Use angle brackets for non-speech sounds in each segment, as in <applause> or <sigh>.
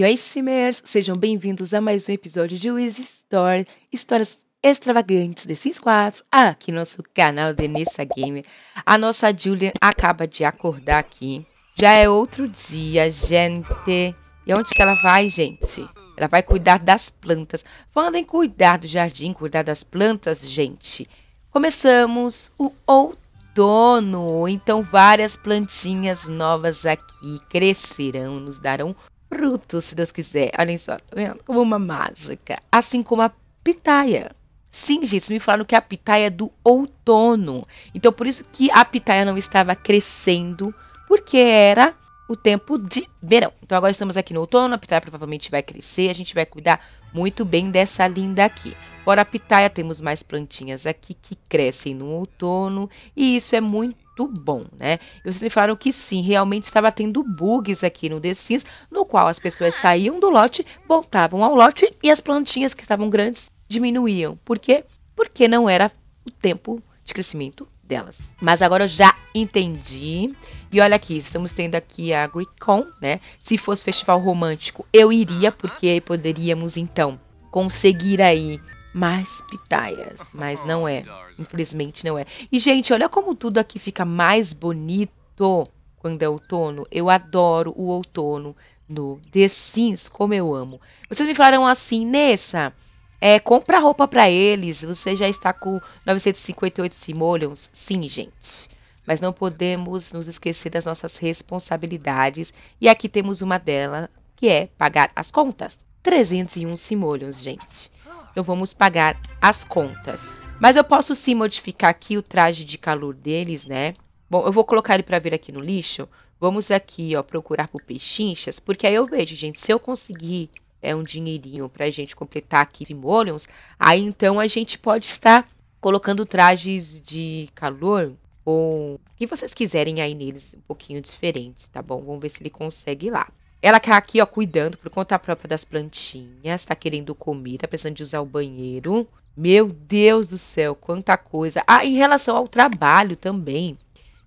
E aí, Simmers, sejam bem-vindos a mais um episódio de Wizzy Story, histórias extravagantes de Sims 4, aqui no nosso canal Denissa Gamer. A nossa Julian acaba de acordar aqui. Já é outro dia, gente. E onde que ela vai, gente? Ela vai cuidar das plantas. Falando em cuidar do jardim, cuidar das plantas, gente. Começamos o outono. Então, várias plantinhas novas aqui crescerão, nos darão fruto, se Deus quiser. Olhem só, tá vendo? Como uma mágica. Assim como a pitaia. Sim, gente, me falaram que a pitaia é do outono. Então, por isso que a pitaia não estava crescendo, porque era o tempo de verão. Então, agora estamos aqui no outono, a pitaia provavelmente vai crescer, a gente vai cuidar muito bem dessa linda aqui. Fora a pitaia, temos mais plantinhas aqui que crescem no outono, e isso é muito muito bom, né? E vocês me falaram que sim, realmente estava tendo bugs aqui no The Sims, no qual as pessoas ah. saíam do lote, voltavam ao lote e as plantinhas que estavam grandes diminuíam. Por quê? Porque não era o tempo de crescimento delas. Mas agora eu já entendi. E olha aqui, estamos tendo aqui a Greekcon, né? Se fosse festival romântico, eu iria, porque aí poderíamos então conseguir aí mais pitaias, mas não é. Infelizmente não é. E gente, olha como tudo aqui fica mais bonito quando é outono. Eu adoro o outono no The Sims, como eu amo. Vocês me falaram assim, Nessa, é, compra roupa para eles. Você já está com 958 simoleons? Sim, gente. Mas não podemos nos esquecer das nossas responsabilidades. E aqui temos uma delas, que é pagar as contas. 301 simoleons, gente então vamos pagar as contas. Mas eu posso sim modificar aqui o traje de calor deles, né? Bom, eu vou colocar ele para vir aqui no lixo. Vamos aqui, ó, procurar por pechinchas, porque aí eu vejo, gente, se eu conseguir é um dinheirinho para a gente completar aqui molhos, aí então a gente pode estar colocando trajes de calor ou o que vocês quiserem aí neles um pouquinho diferente, tá bom? Vamos ver se ele consegue lá. Ela tá aqui, ó, cuidando por conta própria das plantinhas. Tá querendo comer, tá precisando de usar o banheiro. Meu Deus do céu, quanta coisa. Ah, em relação ao trabalho também.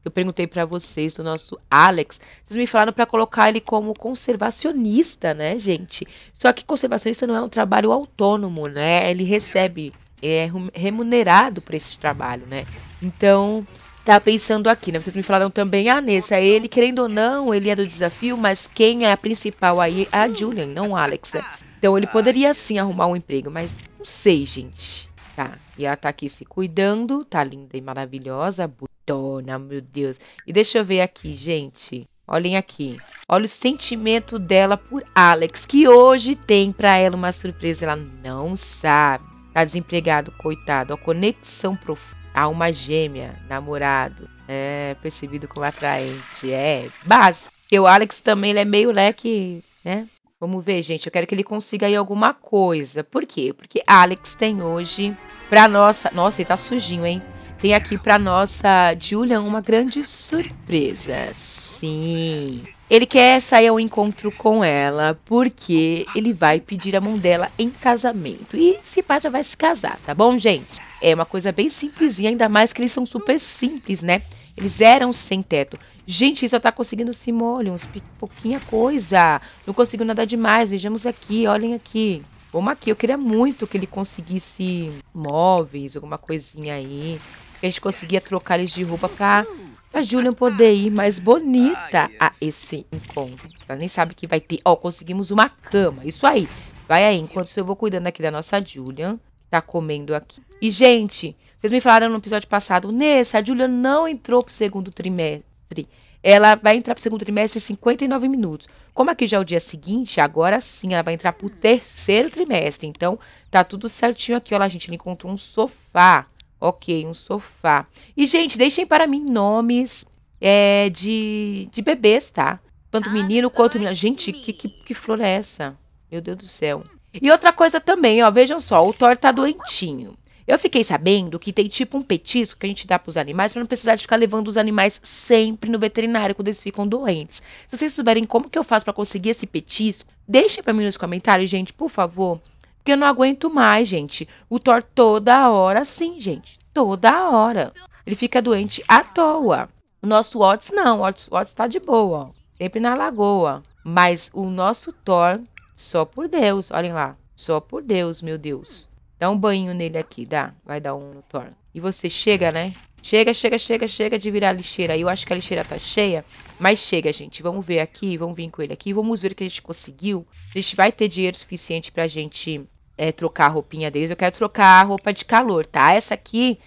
Eu perguntei para vocês do nosso Alex. Vocês me falaram para colocar ele como conservacionista, né, gente? Só que conservacionista não é um trabalho autônomo, né? Ele recebe é remunerado por esse trabalho, né? Então, tá pensando aqui, né? Vocês me falaram também, ah, Nessa, é ele, querendo ou não, ele é do desafio, mas quem é a principal aí é a Julian, não a Alex. Então ele poderia sim arrumar um emprego, mas não sei, gente. Tá, e ela tá aqui se cuidando, tá linda e maravilhosa, bonitona, meu Deus. E deixa eu ver aqui, gente. Olhem aqui. Olha o sentimento dela por Alex, que hoje tem para ela uma surpresa, ela não sabe. Tá desempregado, coitado. A conexão profunda alma gêmea, namorado, é, percebido como atraente, é básico. E o Alex também ele é meio leque, né? Vamos ver, gente. Eu quero que ele consiga aí alguma coisa. Por quê? Porque Alex tem hoje pra nossa. Nossa, ele tá sujinho, hein? Tem aqui pra nossa Julia uma grande surpresa. Sim. Ele quer sair ao encontro com ela porque ele vai pedir a mão dela em casamento. E se pá já vai se casar, tá bom, gente? É uma coisa bem simplesinha, ainda mais que eles são super simples, né? Eles eram sem teto. Gente, só tá conseguindo uns pouquinha coisa. Não conseguiu nada demais, vejamos aqui, olhem aqui. Vamos aqui, eu queria muito que ele conseguisse móveis, alguma coisinha aí. Que a gente conseguia trocar eles de roupa pra, pra Julian poder ir mais bonita a esse encontro. Ela nem sabe que vai ter. Ó, oh, conseguimos uma cama, isso aí. Vai aí, enquanto eu vou cuidando aqui da nossa Julian tá comendo aqui. E, gente, vocês me falaram no episódio passado, Nessa, a Julia não entrou pro segundo trimestre. Ela vai entrar pro segundo trimestre em 59 minutos. Como aqui já é o dia seguinte, agora sim, ela vai entrar pro terceiro trimestre. Então, tá tudo certinho aqui. Olha, gente, ela encontrou um sofá. Ok, um sofá. E, gente, deixem para mim nomes é, de, de bebês, tá? Tanto ah, menino então quanto é menina. Gente, que, que, que flor é essa? Meu Deus do céu. E outra coisa também, ó, vejam só, o Thor tá doentinho. Eu fiquei sabendo que tem tipo um petisco que a gente dá para os animais para não precisar de ficar levando os animais sempre no veterinário quando eles ficam doentes. Se vocês souberem como que eu faço para conseguir esse petisco, deixem para mim nos comentários, gente, por favor, porque eu não aguento mais, gente. O Thor toda hora, sim, gente, toda hora. Ele fica doente à toa. O nosso Otis não, o Otis, o Otis tá de boa, ó, sempre na lagoa. Mas o nosso Thor só por Deus, olhem lá. Só por Deus, meu Deus. Dá um banho nele aqui, dá. Vai dar um no Thor. E você chega, né? Chega, chega, chega, chega de virar a lixeira. Eu acho que a lixeira tá cheia, mas chega, gente. Vamos ver aqui, vamos vir com ele aqui. Vamos ver o que a gente conseguiu. A gente vai ter dinheiro suficiente pra gente é, trocar a roupinha deles. Eu quero trocar a roupa de calor, tá? Essa aqui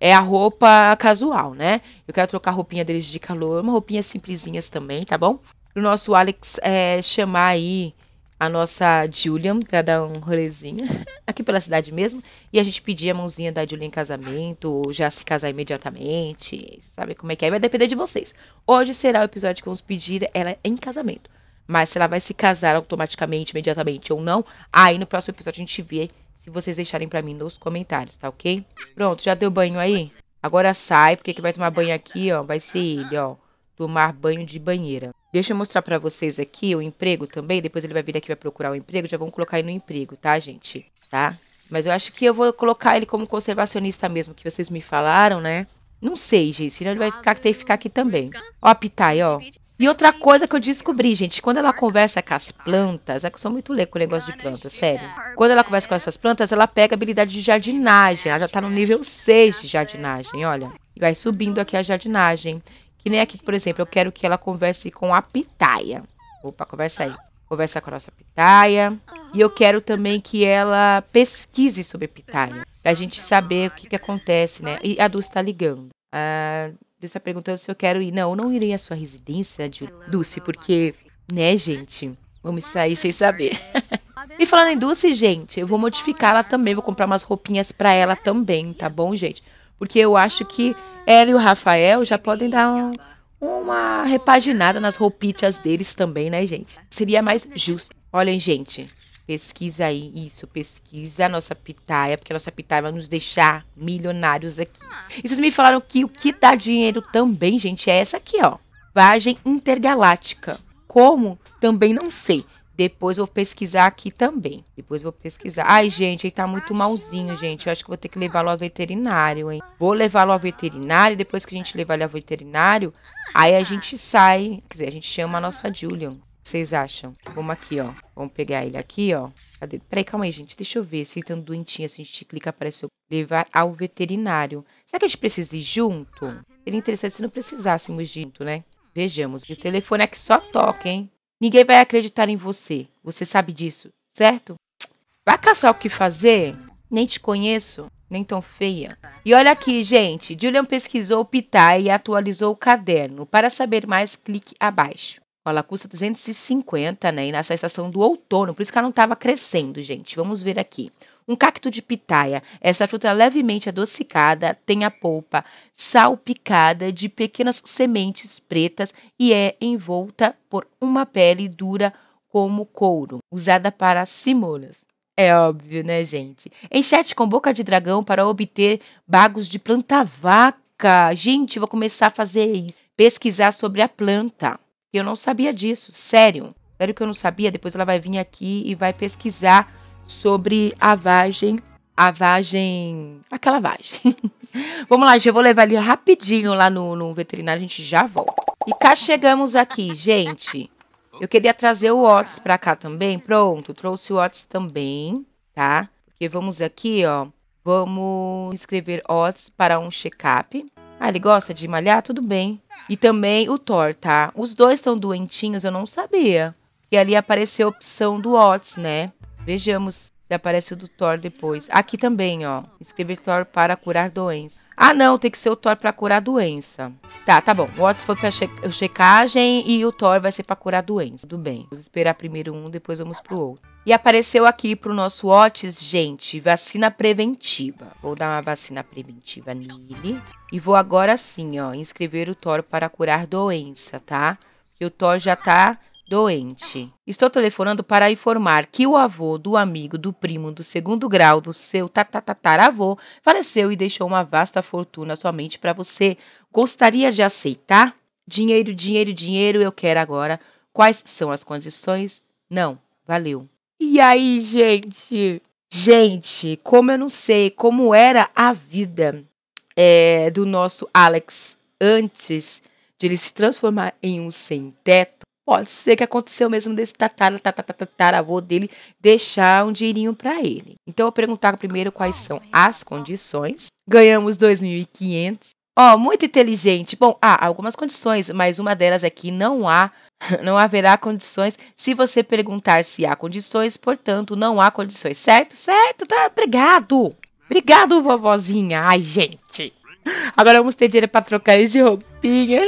é a roupa casual, né? Eu quero trocar a roupinha deles de calor. Uma roupinha simplesinhas também, tá bom? Pro nosso Alex é, chamar aí a nossa Julian para dar um rolezinho <laughs> aqui pela cidade mesmo. E a gente pedia a mãozinha da Julian em casamento, ou já se casar imediatamente. Sabe como é que é? Vai depender de vocês. Hoje será o episódio que vamos pedir ela em casamento. Mas se ela vai se casar automaticamente, imediatamente ou não, aí no próximo episódio a gente vê se vocês deixarem para mim nos comentários, tá ok? Pronto, já deu banho aí? Agora sai, porque que vai tomar banho aqui, ó, vai ser ele, ó tomar banho de banheira. Deixa eu mostrar para vocês aqui o emprego também, depois ele vai vir aqui vai procurar o emprego, já vamos colocar aí no emprego, tá, gente? Tá? Mas eu acho que eu vou colocar ele como conservacionista mesmo, que vocês me falaram, né? Não sei, gente, senão ele vai ficar, ter que ficar aqui também. Ó a Pitai, ó. E outra coisa que eu descobri, gente, quando ela conversa com as plantas, é que eu sou muito leco com o negócio de plantas, sério. Quando ela conversa com essas plantas, ela pega habilidade de jardinagem. Ela já tá no nível 6 de jardinagem, olha. E vai subindo aqui a jardinagem. Que nem aqui, por exemplo, eu quero que ela converse com a pitaia. Opa, conversa aí. Conversa com a nossa pitaia. E eu quero também que ela pesquise sobre pitaia. Pra gente saber o que, que acontece, né? E a Dulce tá ligando. A Dulce tá perguntando se eu quero ir. Não, eu não irei à sua residência, Dulce, porque, né, gente? Vamos sair sem saber. <laughs> e falando em Dulce, gente, eu vou modificar ela também. Vou comprar umas roupinhas pra ela também, tá bom, gente? Porque eu acho que ela e o Rafael já podem dar um, uma repaginada nas roupitas deles também, né, gente? Seria mais justo. Olhem, gente, pesquisa aí isso, pesquisa a nossa pitaia, porque a nossa pitaia vai nos deixar milionários aqui. E vocês me falaram que o que dá dinheiro também, gente, é essa aqui, ó. Vagem intergaláctica. Como? Também não sei. Depois vou pesquisar aqui também. Depois vou pesquisar. Ai, gente, ele tá muito malzinho, gente. Eu acho que vou ter que levá-lo ao veterinário, hein? Vou levá-lo ao veterinário. Depois que a gente levar ele ao veterinário, aí a gente sai. Quer dizer, a gente chama a nossa Julian. O que vocês acham? Vamos aqui, ó. Vamos pegar ele aqui, ó. Cadê? Peraí, calma aí, gente. Deixa eu ver se ele tá doentinho. Assim, a gente clica, apareceu. Levar ao veterinário. Será que a gente precisa ir junto? Seria interessante se não precisássemos de junto, né? Vejamos. E o telefone é que só toca, hein? Ninguém vai acreditar em você. Você sabe disso, certo? Vai caçar o que fazer? Nem te conheço, nem tão feia. E olha aqui, gente. Julian pesquisou o Pitai e atualizou o caderno. Para saber mais, clique abaixo. Ela custa 250, né? E nessa estação do outono, por isso que ela não estava crescendo, gente. Vamos ver aqui. Um cacto de pitaia. Essa fruta é levemente adocicada tem a polpa salpicada de pequenas sementes pretas e é envolta por uma pele dura como couro, usada para simolas. É óbvio, né, gente? Enchete com boca de dragão para obter bagos de planta vaca. Gente, vou começar a fazer isso. Pesquisar sobre a planta. Eu não sabia disso, sério. Sério que eu não sabia. Depois ela vai vir aqui e vai pesquisar sobre a vagem, a vagem, aquela vagem. <laughs> Vamos lá, já vou levar ele rapidinho lá no, no veterinário, a gente já volta. E cá chegamos aqui, gente. Eu queria trazer o Otis para cá também. Pronto, trouxe o Otis também, tá? Porque vamos aqui, ó. Vamos escrever Otis para um check-up. Ah, ele gosta de malhar? Tudo bem. E também o Thor, tá? Os dois estão doentinhos, eu não sabia. E ali apareceu a opção do Otis, né? Vejamos se aparece o do Thor depois. Aqui também, ó. Escrever Thor para curar doença. Ah, não, tem que ser o Thor para curar doença. Tá, tá bom. O Otis foi pra che checagem e o Thor vai ser para curar doença. Tudo bem. Vamos esperar primeiro um, depois vamos pro outro. E apareceu aqui pro nosso Otis, gente, vacina preventiva. Vou dar uma vacina preventiva nele. E vou agora sim, ó, inscrever o Thor para curar doença, tá? E o Thor já tá doente. Estou telefonando para informar que o avô do amigo do primo do segundo grau do seu tatataravô faleceu e deixou uma vasta fortuna somente para você. Gostaria de aceitar? Dinheiro, dinheiro, dinheiro, eu quero agora. Quais são as condições? Não, valeu. E aí, gente? Gente, como eu não sei como era a vida é, do nosso Alex antes de ele se transformar em um sem-teto, Pode ser que aconteceu mesmo desse tatara, tatara, tataravô dele deixar um dinheirinho para ele. Então eu vou perguntar primeiro quais são as condições. Ganhamos 2.500. Ó, oh, muito inteligente. Bom, há algumas condições, mas uma delas é que não há <laughs> não haverá condições se você perguntar se há condições, portanto, não há condições, certo? Certo, tá? Obrigado. Obrigado, vovozinha. Ai, gente. Agora vamos ter dinheiro para trocar de roupinha.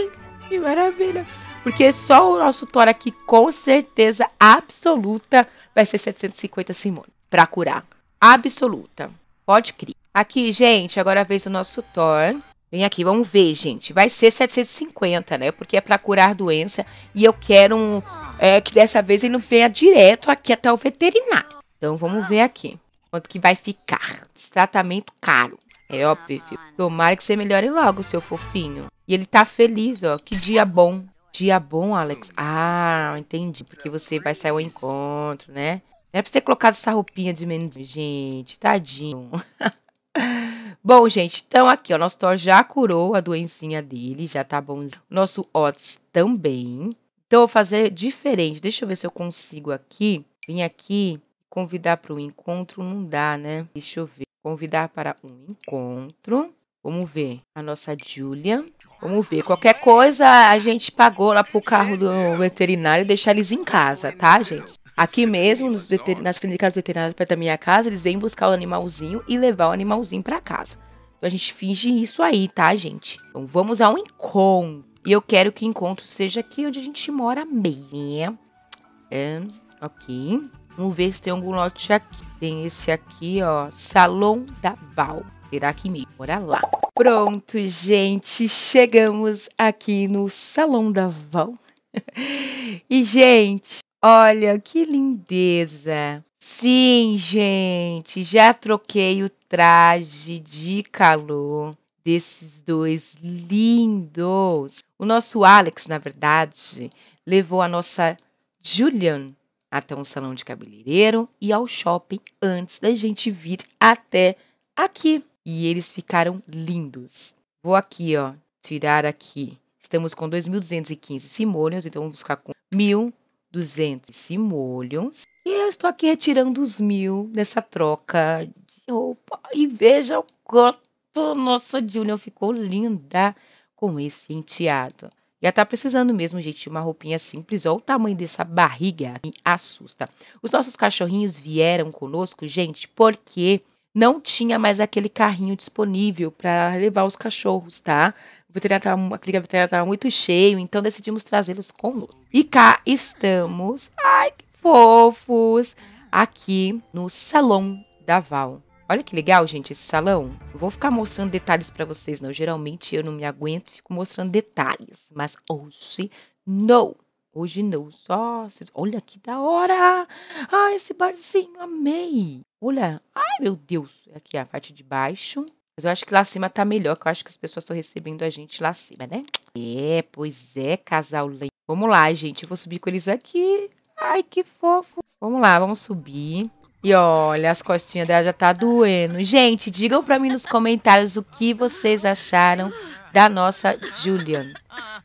Que maravilha porque só o nosso Thor aqui, com certeza absoluta, vai ser 750 Simone para curar. Absoluta. Pode crer. Aqui, gente, agora vez o nosso Thor. Vem aqui, vamos ver, gente. Vai ser 750, né? Porque é para curar doença. E eu quero um, é, que dessa vez ele não venha direto aqui até o veterinário. Então, vamos ver aqui. Quanto que vai ficar. Esse tratamento caro. É óbvio. Tomara que você melhore logo, seu fofinho. E ele tá feliz, ó. Que dia bom. Dia bom, Alex. Hum. Ah, entendi. Porque é, você vai sair ao encontro, né? Era é pra você ter colocado essa roupinha de menino. Gente, tadinho. <laughs> bom, gente, então aqui, ó. Nosso Thor já curou a doencinha dele, já tá bom. Nosso Otis também. Então, eu vou fazer diferente. Deixa eu ver se eu consigo aqui. Vim aqui convidar para um encontro. Não dá, né? Deixa eu ver. Convidar para um encontro. Vamos ver. A nossa Julia. Vamos ver. Qualquer coisa, a gente pagou lá pro carro do veterinário deixar eles em casa, tá, gente? Aqui mesmo, veter... nas clínicas veterinárias perto da minha casa, eles vêm buscar o animalzinho e levar o animalzinho para casa. Então a gente finge isso aí, tá, gente? Então vamos ao encontro. E eu quero que o encontro seja aqui onde a gente mora meia. É, ok. Vamos ver se tem algum lote aqui. Tem esse aqui, ó. Salão da Val. Será que me mora lá? Pronto, gente, chegamos aqui no Salão da Val. <laughs> e, gente, olha que lindeza! Sim, gente, já troquei o traje de calor desses dois lindos. O nosso Alex, na verdade, levou a nossa Julian até um salão de cabeleireiro e ao shopping antes da gente vir até aqui e eles ficaram lindos. Vou aqui, ó, tirar aqui. Estamos com 2.215 simoleons, então vamos ficar com 1.200 simoleons. E eu estou aqui retirando os mil nessa troca de roupa. E veja o quanto nossa Junior ficou linda com esse enteado. Já tá precisando mesmo, gente, de uma roupinha simples. Olha o tamanho dessa barriga, me assusta. Os nossos cachorrinhos vieram conosco, gente, porque não tinha mais aquele carrinho disponível para levar os cachorros, tá? O veterinário tava, aquele veterinário estava muito cheio, então decidimos trazê-los conosco. E cá estamos, ai que fofos, aqui no Salão da Val. Olha que legal, gente, esse salão. Eu vou ficar mostrando detalhes para vocês, não. Geralmente eu não me aguento, e fico mostrando detalhes, mas hoje, não. Hoje não, só. Olha que da hora! Ah, esse barzinho, amei! Olha, ai meu Deus! É aqui é a parte de baixo. Mas eu acho que lá cima tá melhor, que eu acho que as pessoas estão recebendo a gente lá cima, né? É, pois é, casal lento. Vamos lá, gente. Eu vou subir com eles aqui. Ai, que fofo. Vamos lá, vamos subir. E olha, as costinhas dela já tá doendo. Gente, digam pra mim nos comentários o que vocês acharam da nossa Julian.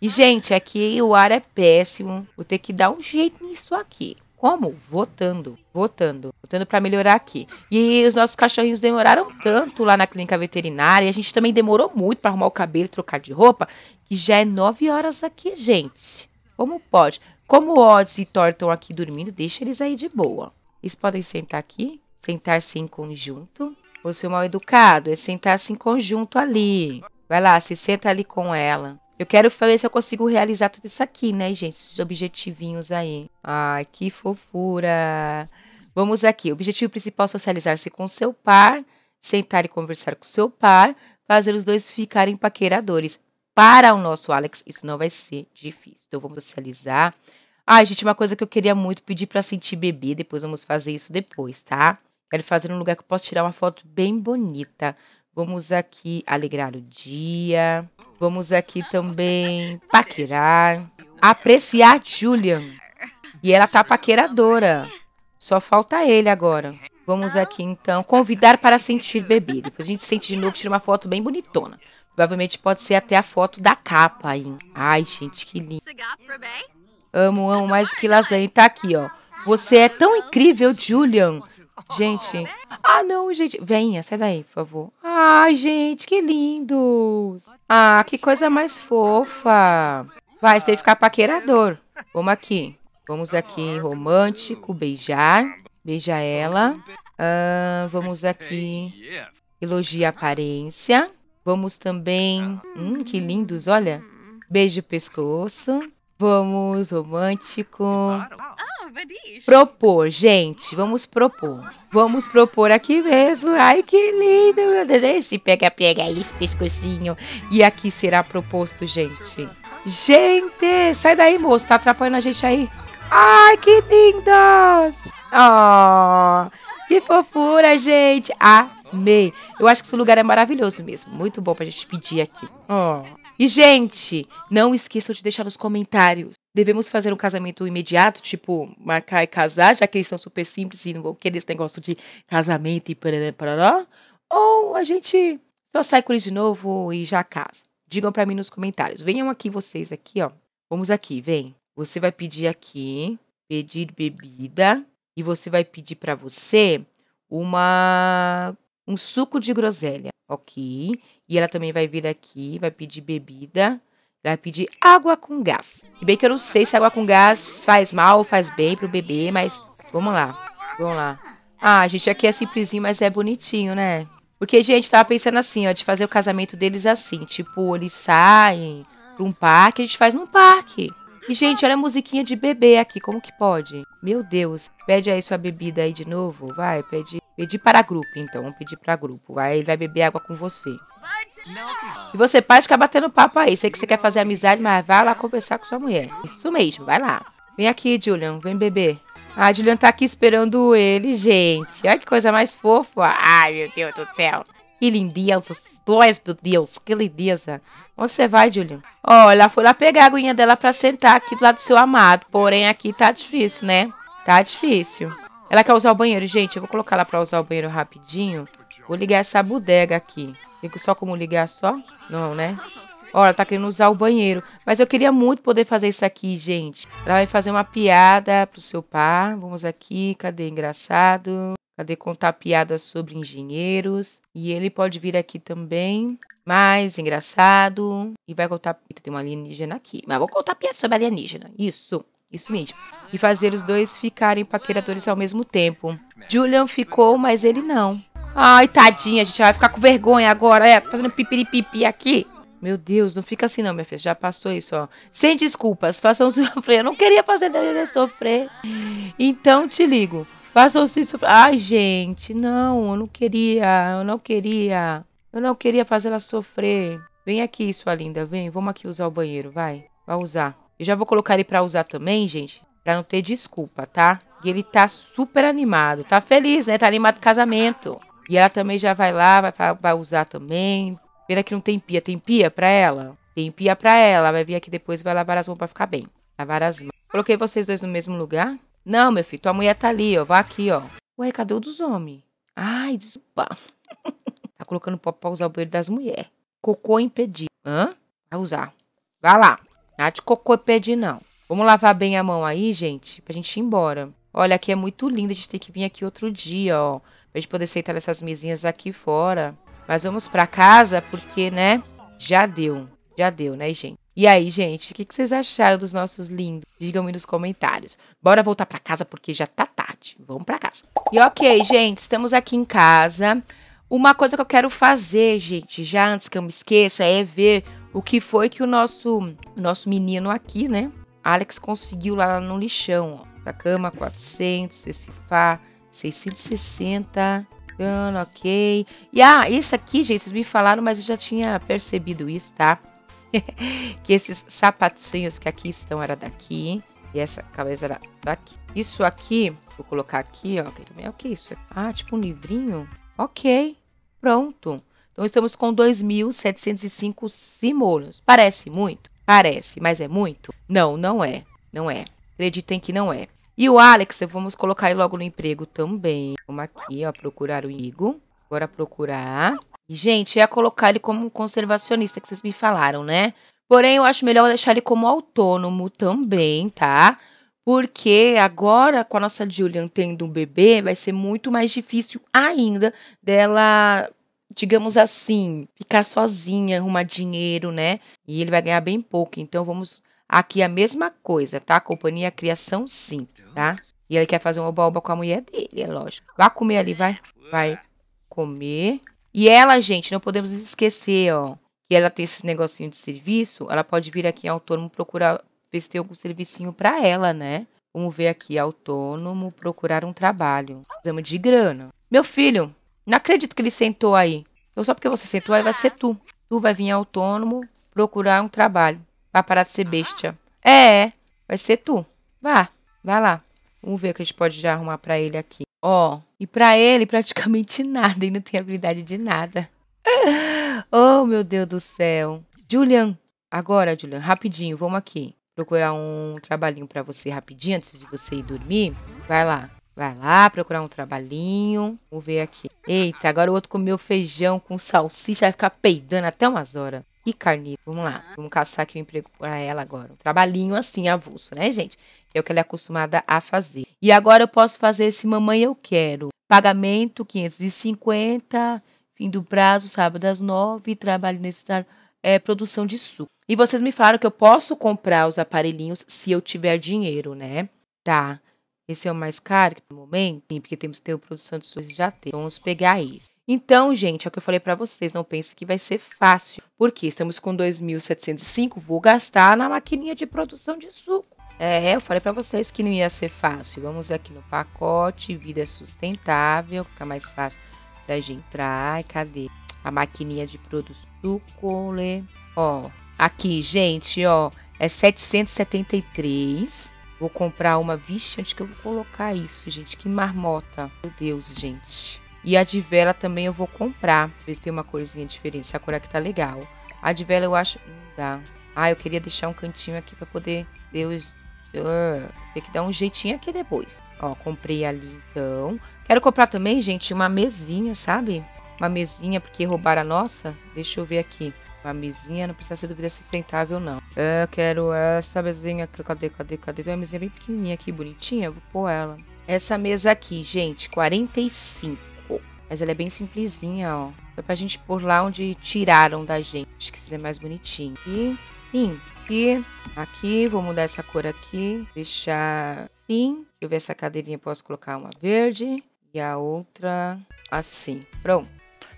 E, gente, aqui o ar é péssimo. Vou ter que dar um jeito nisso aqui. Como? Votando, votando, votando para melhorar aqui. E os nossos cachorrinhos demoraram tanto lá na clínica veterinária. A gente também demorou muito para arrumar o cabelo, e trocar de roupa, que já é nove horas aqui, gente. Como pode? Como Odds e Thor estão aqui dormindo, deixa eles aí de boa. Eles podem sentar aqui, sentar-se em conjunto. Você é mal educado, é sentar-se em conjunto ali. Vai lá, se senta ali com ela. Eu quero ver se eu consigo realizar tudo isso aqui, né, gente? Esses objetivinhos aí. Ai, que fofura. Vamos aqui. Objetivo principal: é socializar-se com seu par, sentar e conversar com seu par, fazer os dois ficarem paqueradores. Para o nosso Alex, isso não vai ser difícil. Então vamos socializar. Ai, gente, uma coisa que eu queria muito pedir para sentir bebê, depois vamos fazer isso depois, tá? Quero fazer um lugar que eu posso tirar uma foto bem bonita. Vamos aqui alegrar o dia. Vamos aqui também <laughs> paquerar. Apreciar Julian. E ela tá paqueradora. Só falta ele agora. Vamos aqui então convidar para sentir bebê. Depois a gente sente de novo, tira uma foto bem bonitona. Provavelmente pode ser até a foto da capa aí. Ai, gente, que lindo. Amo, amo mais do que lasanha. E tá aqui, ó. Você é tão incrível, Julian. Gente. É, né? Ah, não, gente. Venha, sai daí, por favor. Ai, gente, que lindos. Ah, que coisa mais fofa. Vai, você tem que ficar paquerador. Vamos aqui. Vamos aqui romântico, beijar. Beija ela. Ah, vamos aqui elogia a aparência. Vamos também... Hum, que lindos, olha. Beijo pescoço. Vamos, romântico. Ah, Propor, gente, vamos propor. Vamos propor aqui mesmo. Ai, que lindo, meu Deus. Esse pega-pega, esse pescocinho. E aqui será proposto, gente. Gente, sai daí, moço. Tá atrapalhando a gente aí. Ai, que lindos. Oh, que fofura, gente. Amei. Eu acho que esse lugar é maravilhoso mesmo. Muito bom pra gente pedir aqui. Oh. E, gente, não esqueçam de deixar nos comentários devemos fazer um casamento imediato, tipo, marcar e casar, já que eles são super simples e não vão querer esse negócio de casamento e parará, Ou a gente só sai com eles de novo e já casa. Digam para mim nos comentários. Venham aqui vocês aqui, ó. Vamos aqui, vem. Você vai pedir aqui, pedir bebida e você vai pedir para você uma um suco de groselha, ok? E ela também vai vir aqui, vai pedir bebida Vai pedir água com gás. E bem que eu não sei se água com gás faz mal, ou faz bem pro bebê, mas vamos lá. Vamos lá. Ah, gente, aqui é simplesinho, mas é bonitinho, né? Porque, gente, tava pensando assim, ó, de fazer o casamento deles assim. Tipo, eles saem pra um parque, a gente faz num parque. E, gente, olha a musiquinha de bebê aqui, como que pode? Meu Deus. Pede aí sua bebida aí de novo, vai, pede Pedir para grupo, então. Vamos pedir para grupo. Aí ele vai beber água com você. E você pode ficar batendo papo aí. Sei que você quer fazer amizade, mas vai lá conversar com sua mulher. Isso mesmo, vai lá. Vem aqui, Julian. Vem beber. Ah, Julian tá aqui esperando ele, gente. Olha que coisa mais fofa. Ai, meu Deus do céu. Que lindeza. Dois, meu Deus. Que lindeza. Onde você vai, Julian? Olha, ela foi lá pegar a aguinha dela pra sentar aqui do lado do seu amado. Porém, aqui tá difícil, né? Tá difícil. Ela quer usar o banheiro. Gente, eu vou colocar ela pra usar o banheiro rapidinho. Vou ligar essa bodega aqui. Fico só como ligar só? Não, né? Ó, ela tá querendo usar o banheiro. Mas eu queria muito poder fazer isso aqui, gente. Ela vai fazer uma piada pro seu par. Vamos aqui. Cadê engraçado? Cadê contar piadas sobre engenheiros? E ele pode vir aqui também. Mais engraçado. E vai contar. tem uma alienígena aqui. Mas vou contar piada sobre alienígena. Isso. Isso mesmo. E fazer os dois ficarem paqueradores ao mesmo tempo. Julian ficou, mas ele não. Ai, tadinha, a gente vai ficar com vergonha agora, é? Fazendo pipiripipi aqui. Meu Deus, não fica assim não, minha filha. Já passou isso, ó. Sem desculpas, façam <laughs> sofrer. Eu não queria fazer dele sofrer. Então te ligo. Façam se sofrer. Ai, gente, não, eu não queria. Eu não queria. Eu não queria fazer ela sofrer. Vem aqui, sua linda, vem. Vamos aqui usar o banheiro, vai. Vai usar. Eu já vou colocar ele para usar também, gente, para não ter desculpa, tá? E ele tá super animado, tá feliz, né? Tá animado de casamento. E ela também já vai lá, vai, vai usar também. Pena que não tem pia. Tem pia pra ela? Tem pia pra ela. Vai vir aqui depois e vai lavar as mãos pra ficar bem. Lavar as mãos. Coloquei vocês dois no mesmo lugar? Não, meu filho. Tua mulher tá ali, ó. Vai aqui, ó. Ué, cadê o dos homens? Ai, desculpa. <laughs> tá colocando pó pra usar o banheiro das mulheres. Cocô impedido. Hã? Vai usar. Vai lá. Nada ah, de cocô pedir, não. Vamos lavar bem a mão aí, gente, pra gente ir embora. Olha, aqui é muito lindo, a gente tem que vir aqui outro dia, ó. Pra gente poder sentar nessas mesinhas aqui fora. Mas vamos pra casa, porque, né, já deu. Já deu, né, gente? E aí, gente, o que, que, vocês acharam dos nossos lindos? Digam-me nos comentários. Bora voltar pra casa, porque já tá tarde. Vamos pra casa. E ok, gente, estamos aqui em casa. Uma coisa que eu quero fazer, gente, já antes que eu me esqueça, é ver o que foi que o nosso nosso menino aqui, né? Alex conseguiu lá no lixão, ó. Da cama 400, esse Fá 660. Bacana, ok. E ah, isso aqui, gente, vocês me falaram, mas eu já tinha percebido isso, tá? <laughs> que esses sapatinhos que aqui estão era daqui, E essa cabeça era daqui. Isso aqui, vou colocar aqui, ó. Que também é o que é isso? Ah, tipo um livrinho? Ok. Pronto. Então, estamos com 2.705 simolos. Parece muito? Parece, mas é muito? Não, não é. Não é. Acreditem que não é. E o Alex, vamos colocar ele logo no emprego também. Vamos aqui, ó, procurar o Igo. Bora procurar. E, gente, eu é ia colocar ele como conservacionista, que vocês me falaram, né? Porém, eu acho melhor deixar ele como autônomo também, tá? Porque agora, com a nossa Julian tendo um bebê, vai ser muito mais difícil ainda dela digamos assim, ficar sozinha, arrumar dinheiro, né? E ele vai ganhar bem pouco. Então vamos aqui a mesma coisa, tá? Companhia Criação, sim, tá? E ele quer fazer um oba-oba com a mulher dele, é lógico. Vai comer ali, vai. Vai comer. E ela, gente, não podemos esquecer, ó. Que ela tem esse negocinho de serviço. Ela pode vir aqui em autônomo procurar ver se tem algum servicinho para ela, né? Vamos ver aqui, autônomo, procurar um trabalho. Precisamos de grana. Meu filho, não acredito que ele sentou aí. Então, só porque você sentou aí, vai ser tu. Tu vai vir autônomo procurar um trabalho. Vai parar de ser bestia. É, é. Vai ser tu. Vá. Vai lá. Vamos ver o que a gente pode já arrumar para ele aqui. Ó, e para ele praticamente <laughs> nada, ele não tem habilidade de nada. <laughs> oh, meu Deus do céu. Julian, agora, Julian, rapidinho, vamos aqui. Procurar um trabalhinho para você rapidinho antes de você ir dormir. Vai lá. Vai lá procurar um trabalhinho. Vamos ver aqui. Eita, agora o outro comeu feijão com salsicha. Vai ficar peidando até umas horas. Que carnívoro. Vamos lá. Vamos caçar aqui o um emprego para ela agora. Um trabalhinho assim, avulso, né, gente? É o que ela é acostumada a fazer. E agora eu posso fazer esse mamãe eu quero. Pagamento 550. Fim do prazo, sábado às 9. Trabalho nesse é, produção de suco. E vocês me falaram que eu posso comprar os aparelhinhos se eu tiver dinheiro, né? Tá. Esse é o mais caro que, no momento, sim, porque temos que ter o produção de suco já tem. Então, vamos pegar isso. Então, gente, é o que eu falei para vocês, não pense que vai ser fácil, porque estamos com 2.705, vou gastar na maquininha de produção de suco. É, eu falei para vocês que não ia ser fácil. Vamos aqui no pacote, vida é sustentável, fica mais fácil pra gente entrar. Ai, cadê? A maquininha de produção suco, ó. Aqui, gente, ó, é 773 Vou comprar uma. Vixe, onde que eu vou colocar isso, gente? Que marmota. Meu Deus, gente. E a de vela também eu vou comprar. Ver se tem uma corzinha diferente. Essa cor aqui tá legal. A de vela eu acho... Não dá. Ah, eu queria deixar um cantinho aqui pra poder... Deus... Ah, tem que dar um jeitinho aqui depois. Ó, comprei ali, então. Quero comprar também, gente, uma mesinha, sabe? Uma mesinha, porque roubaram a nossa. Deixa eu ver aqui. Uma mesinha, não precisa ser dúvida é sustentável, não. É, eu quero essa mesinha aqui. Cadê, cadê, cadê? Tem uma mesinha bem pequenininha aqui, bonitinha. Vou pôr ela. Essa mesa aqui, gente, 45. Mas ela é bem simplesinha, ó. Só pra gente pôr lá onde tiraram da gente, que isso é mais bonitinho. E sim, e aqui, vou mudar essa cor aqui. Deixar sim. Deixa eu ver essa cadeirinha, posso colocar uma verde. E a outra assim. Pronto.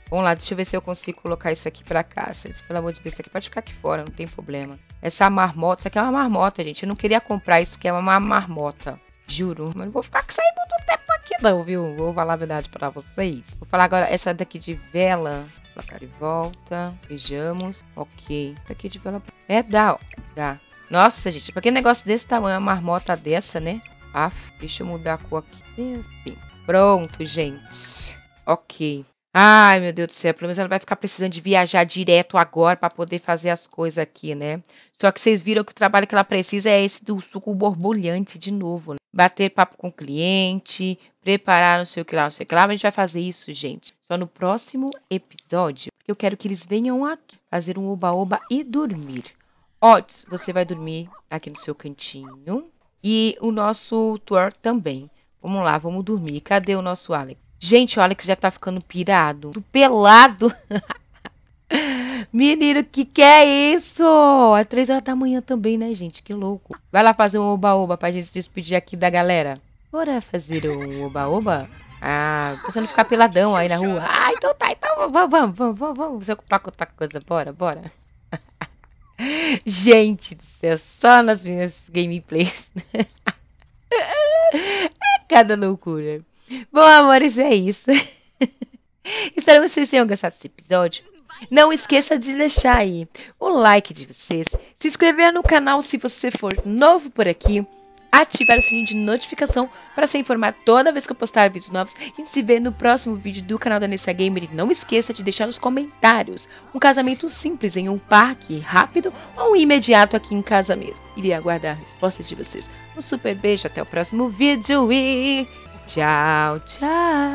Vamos lá, deixa eu ver se eu consigo colocar isso aqui pra cá, gente. Pelo amor de Deus, isso aqui pode ficar aqui fora, não tem problema. Essa marmota, isso aqui é uma marmota, gente. Eu não queria comprar isso que é uma marmota. Juro. Mas não vou ficar com isso muito tempo aqui não, viu? Vou falar a verdade pra vocês. Vou falar agora essa daqui de vela. colocar de volta. Vejamos. Ok. Essa aqui de vela... É, dá, Nossa, gente. Pra que negócio desse tamanho, uma marmota dessa, né? Ah, deixa eu mudar a cor aqui. Assim. Pronto, gente. Ok. Ai, meu Deus do céu, pelo menos ela vai ficar precisando de viajar direto agora para poder fazer as coisas aqui, né? Só que vocês viram que o trabalho que ela precisa é esse do suco borbulhante de novo, né? Bater papo com o cliente, preparar não sei o que lá, não sei o que lá, mas a gente vai fazer isso, gente, só no próximo episódio. Eu quero que eles venham aqui fazer um oba-oba e dormir. Otis, você vai dormir aqui no seu cantinho. E o nosso tour também. Vamos lá, vamos dormir. Cadê o nosso Alex? Gente, olha que já tá ficando pirado. Pelado. <laughs> Menino, que que é isso? É três horas da manhã também, né, gente? Que louco. Vai lá fazer um oba-oba pra gente se despedir aqui da galera. Bora fazer um oba-oba? Ah, pra você não ficar peladão aí na rua. Ah, então tá, então vamos, vamos, vamos, vamos, vamos se ocupar com outra coisa. Bora, bora. <laughs> gente do céu, só nas minhas gameplays. <laughs> é cada loucura. Bom, amores, é isso. <laughs> Espero que vocês tenham gostado desse episódio. Não esqueça de deixar aí o like de vocês, se inscrever no canal se você for novo por aqui, ativar o sininho de notificação para ser informado toda vez que eu postar vídeos novos. E a gente se vê no próximo vídeo do canal da Nessa Gamer. E não esqueça de deixar nos comentários um casamento simples em um parque, rápido ou imediato aqui em casa mesmo. Irei aguardar a resposta de vocês. Um super beijo, até o próximo vídeo e. Tchau, tchau.